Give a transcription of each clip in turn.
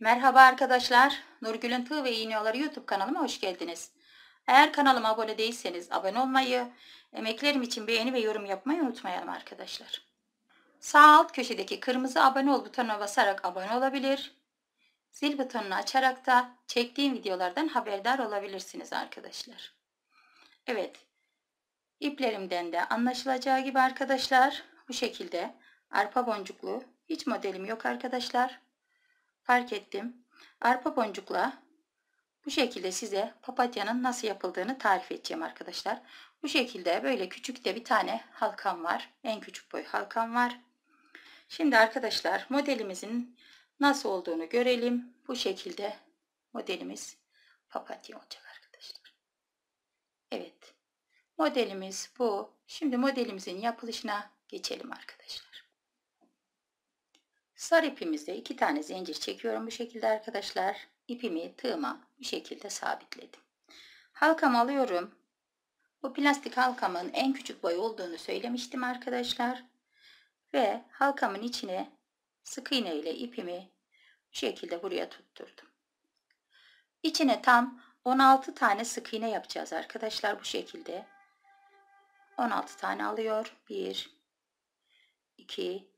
Merhaba arkadaşlar. Nurgül'ün Tığ ve İğneoları YouTube kanalıma hoş geldiniz. Eğer kanalıma abone değilseniz abone olmayı, emeklerim için beğeni ve yorum yapmayı unutmayalım arkadaşlar. Sağ alt köşedeki kırmızı abone ol butonuna basarak abone olabilir. Zil butonunu açarak da çektiğim videolardan haberdar olabilirsiniz arkadaşlar. Evet. İplerimden de anlaşılacağı gibi arkadaşlar bu şekilde arpa boncuklu hiç modelim yok arkadaşlar fark ettim. Arpa boncukla bu şekilde size papatyanın nasıl yapıldığını tarif edeceğim arkadaşlar. Bu şekilde böyle küçük de bir tane halkam var. En küçük boy halkam var. Şimdi arkadaşlar modelimizin nasıl olduğunu görelim. Bu şekilde modelimiz papatya olacak arkadaşlar. Evet. Modelimiz bu. Şimdi modelimizin yapılışına geçelim arkadaşlar. Sar ipimizde iki tane zincir çekiyorum bu şekilde arkadaşlar. İpimi tığıma bir şekilde sabitledim. Halkamı alıyorum. Bu plastik halkamın en küçük boy olduğunu söylemiştim arkadaşlar. Ve halkamın içine sık iğne ile ipimi bu şekilde buraya tutturdum. İçine tam 16 tane sık iğne yapacağız arkadaşlar bu şekilde. 16 tane alıyor. 1 2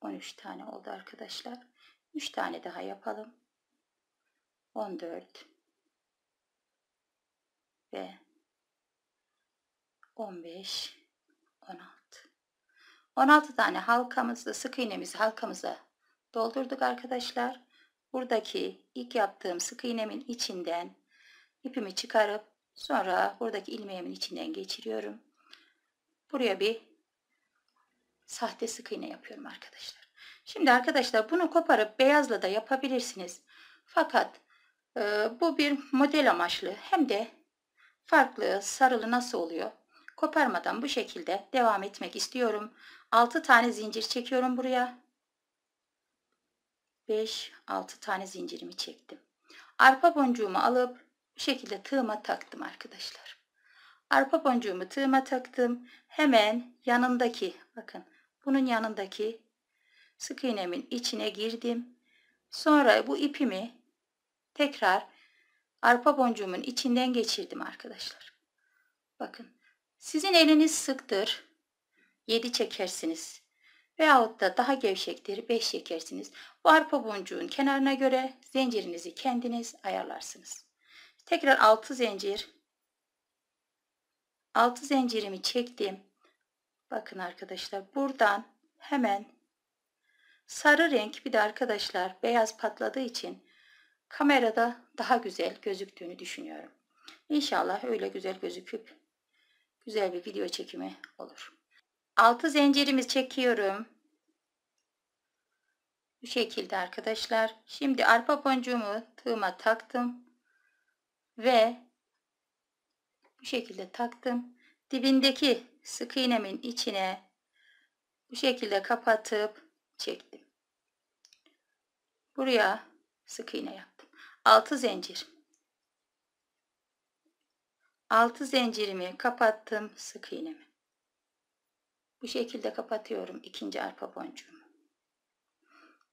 13 tane oldu arkadaşlar. 3 tane daha yapalım. 14 ve 15 16 16 tane halkamızı sık iğnemizi halkamıza doldurduk arkadaşlar. Buradaki ilk yaptığım sık iğnemin içinden ipimi çıkarıp sonra buradaki ilmeğimin içinden geçiriyorum. Buraya bir sahte sık iğne yapıyorum arkadaşlar. Şimdi arkadaşlar bunu koparıp beyazla da yapabilirsiniz. Fakat e, bu bir model amaçlı hem de farklı sarılı nasıl oluyor? Koparmadan bu şekilde devam etmek istiyorum. 6 tane zincir çekiyorum buraya. 5, 6 tane zincirimi çektim. Arpa boncuğumu alıp bu şekilde tığıma taktım arkadaşlar. Arpa boncuğumu tığıma taktım. Hemen yanındaki bakın bunun yanındaki sık iğnemin içine girdim. Sonra bu ipimi tekrar arpa boncuğumun içinden geçirdim arkadaşlar. Bakın sizin eliniz sıktır 7 çekersiniz veyahut da daha gevşektir 5 çekersiniz. Bu arpa boncuğun kenarına göre zincirinizi kendiniz ayarlarsınız. Tekrar 6 zincir 6 zincirimi çektim. Bakın arkadaşlar buradan hemen sarı renk bir de arkadaşlar beyaz patladığı için kamerada daha güzel gözüktüğünü düşünüyorum. İnşallah öyle güzel gözüküp güzel bir video çekimi olur. Altı zincirimiz çekiyorum. Bu şekilde arkadaşlar. Şimdi arpa boncuğumu tığıma taktım. Ve bu şekilde taktım. Dibindeki sık iğnemin içine bu şekilde kapatıp çektim. Buraya sık iğne yaptım. 6 zincir. 6 zincirimi kapattım sık iğnemi. Bu şekilde kapatıyorum ikinci arpa boncuğumu.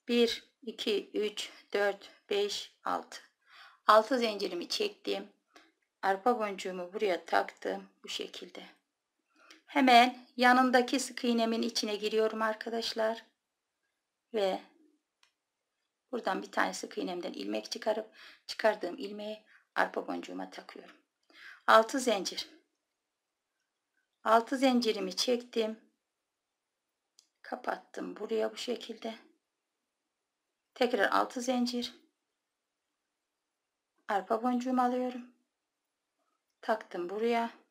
1 2 3 4 5 6. 6 zincirimi çektim. Arpa boncuğumu buraya taktım bu şekilde. Hemen yanındaki sık iğnemin içine giriyorum arkadaşlar. Ve buradan bir tane sık iğnemden ilmek çıkarıp çıkardığım ilmeği arpa boncuğuma takıyorum. 6 zincir. 6 zincirimi çektim. Kapattım buraya bu şekilde. Tekrar 6 zincir. Arpa boncuğumu alıyorum. Taktım buraya.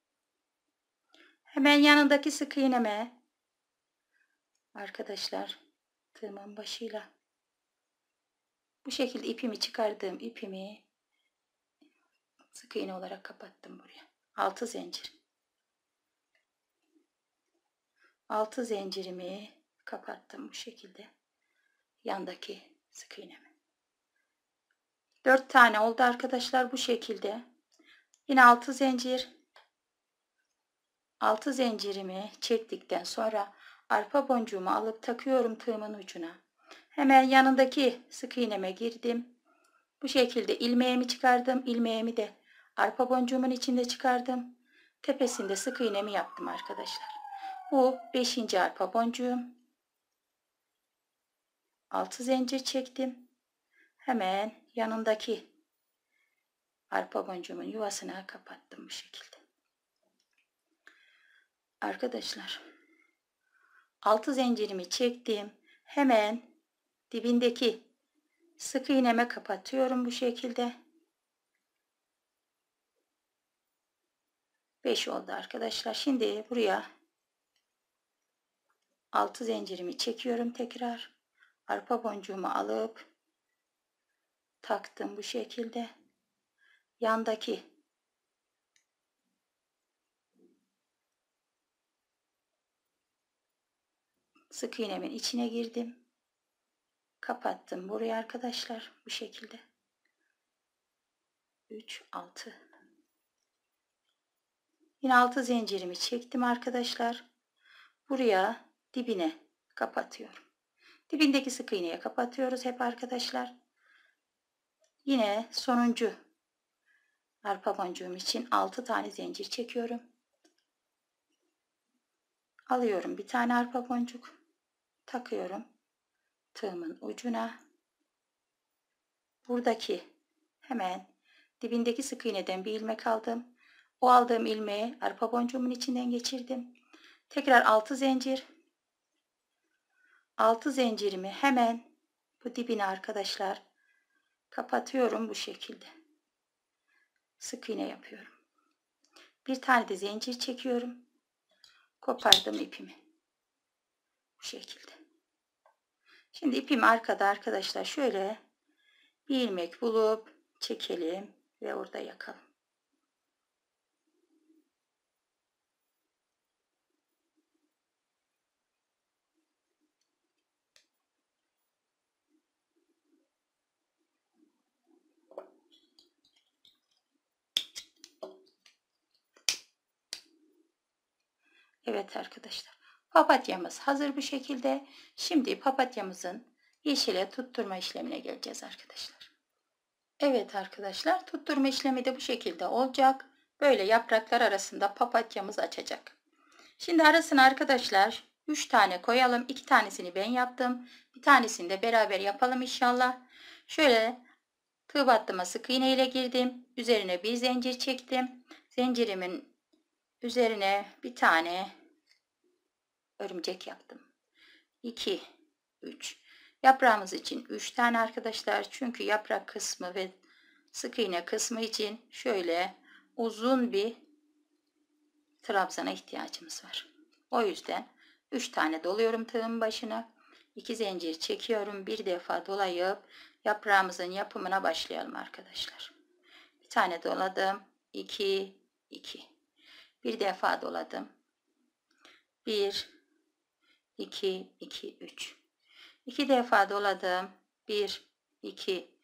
Hemen yanındaki sık iğneme arkadaşlar tığımın başıyla bu şekilde ipimi çıkardığım ipimi sık iğne olarak kapattım buraya. 6 zincir. 6 zincirimi kapattım bu şekilde. Yandaki sık iğnemi. 4 tane oldu arkadaşlar bu şekilde. Yine 6 zincir Altı zincirimi çektikten sonra arpa boncuğumu alıp takıyorum tığımın ucuna. Hemen yanındaki sık iğneme girdim. Bu şekilde ilmeğimi çıkardım. İlmeğimi de arpa boncuğumun içinde çıkardım. Tepesinde sık iğnemi yaptım arkadaşlar. Bu beşinci arpa boncuğum. Altı zincir çektim. Hemen yanındaki arpa boncuğumun yuvasına kapattım bu şekilde. Arkadaşlar altı zincirimi çektim. Hemen dibindeki sık iğneme kapatıyorum bu şekilde. 5 oldu arkadaşlar. Şimdi buraya altı zincirimi çekiyorum tekrar. Arpa boncuğumu alıp taktım bu şekilde. Yandaki Sık iğnemin içine girdim. Kapattım burayı arkadaşlar bu şekilde. 3 6 Yine 6 zincirimi çektim arkadaşlar. Buraya dibine kapatıyorum. Dibindeki sık iğneye kapatıyoruz hep arkadaşlar. Yine sonuncu arpa boncuğum için 6 tane zincir çekiyorum. Alıyorum bir tane arpa boncuk takıyorum tığımın ucuna. Buradaki hemen dibindeki sık iğneden bir ilmek aldım. O aldığım ilmeği arpa boncuğumun içinden geçirdim. Tekrar 6 zincir. 6 zincirimi hemen bu dibine arkadaşlar kapatıyorum bu şekilde. Sık iğne yapıyorum. Bir tane de zincir çekiyorum. Kopardım ipimi şekilde. Şimdi ipimi arkada arkadaşlar şöyle bir ilmek bulup çekelim ve orada yakalım. Evet arkadaşlar. Papatyamız hazır bu şekilde. Şimdi papatyamızın yeşile tutturma işlemine geleceğiz arkadaşlar. Evet arkadaşlar tutturma işlemi de bu şekilde olacak. Böyle yapraklar arasında papatyamız açacak. Şimdi arasına arkadaşlar 3 tane koyalım. 2 tanesini ben yaptım. Bir tanesini de beraber yapalım inşallah. Şöyle tığ battıma sık iğne ile girdim. Üzerine bir zincir çektim. Zincirimin üzerine bir tane örümcek yaptım. 2 3 Yaprağımız için 3 tane arkadaşlar. Çünkü yaprak kısmı ve sık iğne kısmı için şöyle uzun bir trabzana ihtiyacımız var. O yüzden 3 tane doluyorum tığın başına. 2 zincir çekiyorum. Bir defa dolayıp yaprağımızın yapımına başlayalım arkadaşlar. Bir tane doladım. 2 2 Bir defa doladım. 1 2, 2, 3. 2 defa doladım. 1, 2,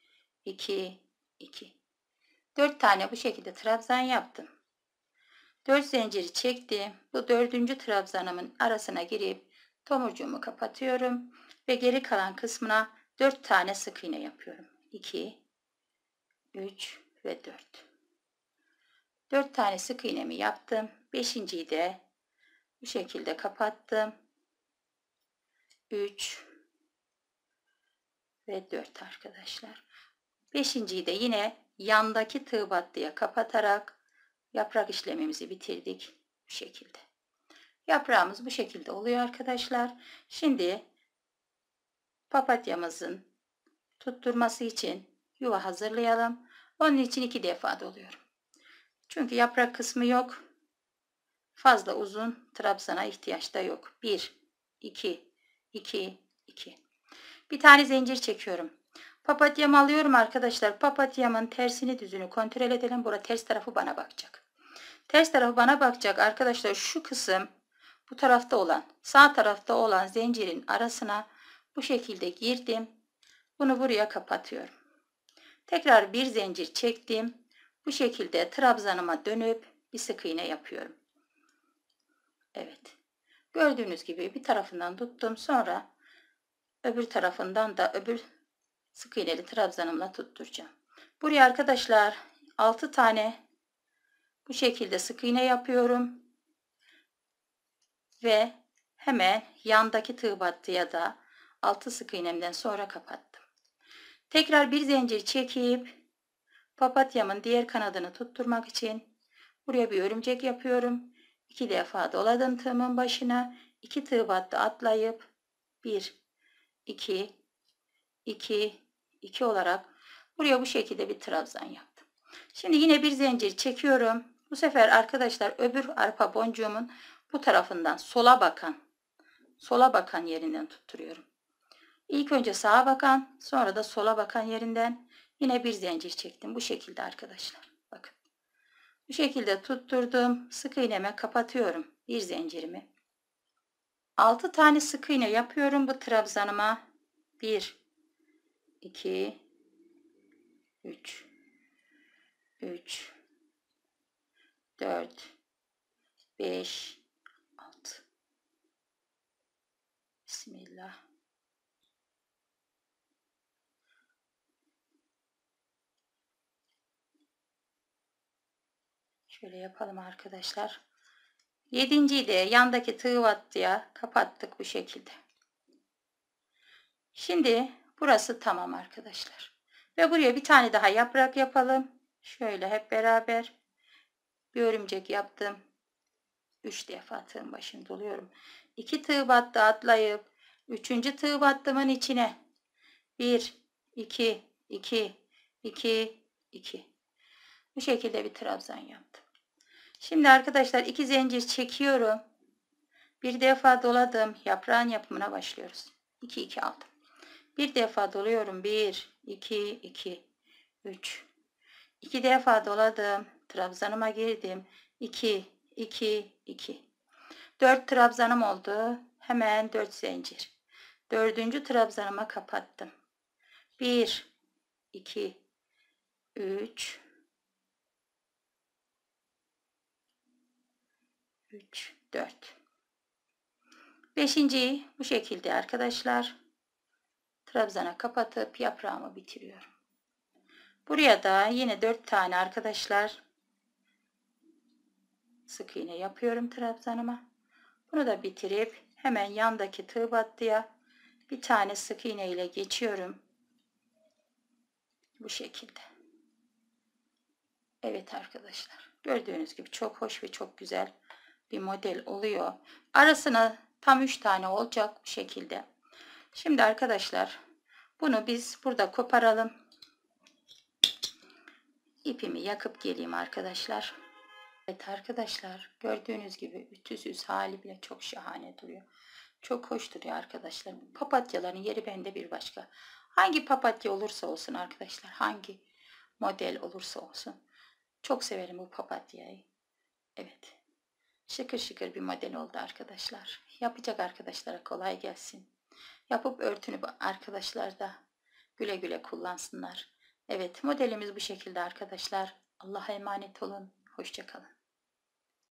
2, 2. 4 tane bu şekilde trabzan yaptım. 4 zinciri çektim. Bu dördüncü trabzanımın arasına girip tomurcuğumu kapatıyorum. Ve geri kalan kısmına 4 tane sık iğne yapıyorum. 2, 3 ve 4. 4 tane sık iğnemi yaptım. 5.yi de bu şekilde kapattım. 3 ve 4 arkadaşlar. Beşinciyi de yine yandaki tığ battıya kapatarak yaprak işlemimizi bitirdik bu şekilde. Yaprağımız bu şekilde oluyor arkadaşlar. Şimdi papatyamızın tutturması için yuva hazırlayalım. Onun için iki defa doluyorum. Çünkü yaprak kısmı yok. Fazla uzun trabzana ihtiyaç da yok. 1, 2, 2, 2. Bir tane zincir çekiyorum. Papatyamı alıyorum arkadaşlar. Papatyamın tersini düzünü kontrol edelim. Burada ters tarafı bana bakacak. Ters tarafı bana bakacak arkadaşlar. Şu kısım bu tarafta olan sağ tarafta olan zincirin arasına bu şekilde girdim. Bunu buraya kapatıyorum. Tekrar bir zincir çektim. Bu şekilde trabzanıma dönüp bir sık iğne yapıyorum. Evet. Gördüğünüz gibi bir tarafından tuttum. Sonra öbür tarafından da öbür sık iğneli trabzanımla tutturacağım. Buraya arkadaşlar 6 tane bu şekilde sık iğne yapıyorum. Ve hemen yandaki tığ battıya da 6 sık iğnemden sonra kapattım. Tekrar bir zincir çekip papatyamın diğer kanadını tutturmak için buraya bir örümcek yapıyorum. İki defa doladım tığımın başına. 2 tığ battı atlayıp 1 2 2 2 olarak buraya bu şekilde bir trabzan yaptım. Şimdi yine bir zincir çekiyorum. Bu sefer arkadaşlar öbür arpa boncuğumun bu tarafından sola bakan sola bakan yerinden tutturuyorum. İlk önce sağa bakan sonra da sola bakan yerinden yine bir zincir çektim bu şekilde arkadaşlar. Bu şekilde tutturdum. Sık iğneme kapatıyorum. Bir zincirimi. 6 tane sık iğne yapıyorum bu trabzanıma. 1 2 3 3 4 5 6 Bismillah Şöyle yapalım arkadaşlar. Yedinciyi de yandaki tığ battıya kapattık bu şekilde. Şimdi burası tamam arkadaşlar. Ve buraya bir tane daha yaprak yapalım. Şöyle hep beraber bir örümcek yaptım. Üç defa tığın başını doluyorum. İki tığ battı atlayıp üçüncü tığ battımın içine bir, iki, iki, iki, iki. bu şekilde bir trabzan yaptım. Şimdi arkadaşlar iki zincir çekiyorum. Bir defa doladım. Yaprağın yapımına başlıyoruz. 2 2 aldım. Bir defa doluyorum. 1 2 2 3 2 defa doladım. Trabzanıma girdim. 2 2 2 4 trabzanım oldu. Hemen 4 zincir. Dördüncü trabzanıma kapattım. 1 2 3 3, 4. Beşinciyi bu şekilde arkadaşlar trabzana kapatıp yaprağımı bitiriyorum. Buraya da yine 4 tane arkadaşlar sık iğne yapıyorum trabzanıma. Bunu da bitirip hemen yandaki tığ battıya bir tane sık iğne ile geçiyorum. Bu şekilde. Evet arkadaşlar gördüğünüz gibi çok hoş ve çok güzel bir model oluyor. Arasına tam 3 tane olacak bu şekilde. Şimdi arkadaşlar bunu biz burada koparalım. İpimi yakıp geleyim arkadaşlar. Evet arkadaşlar gördüğünüz gibi ütüsüz hali bile çok şahane duruyor. Çok hoş duruyor arkadaşlar. Papatyaların yeri bende bir başka. Hangi papatya olursa olsun arkadaşlar. Hangi model olursa olsun. Çok severim bu papatyayı. Evet. Şıkır şıkır bir model oldu arkadaşlar. Yapacak arkadaşlara kolay gelsin. Yapıp örtünü arkadaşlar da güle güle kullansınlar. Evet modelimiz bu şekilde arkadaşlar. Allah'a emanet olun. Hoşçakalın.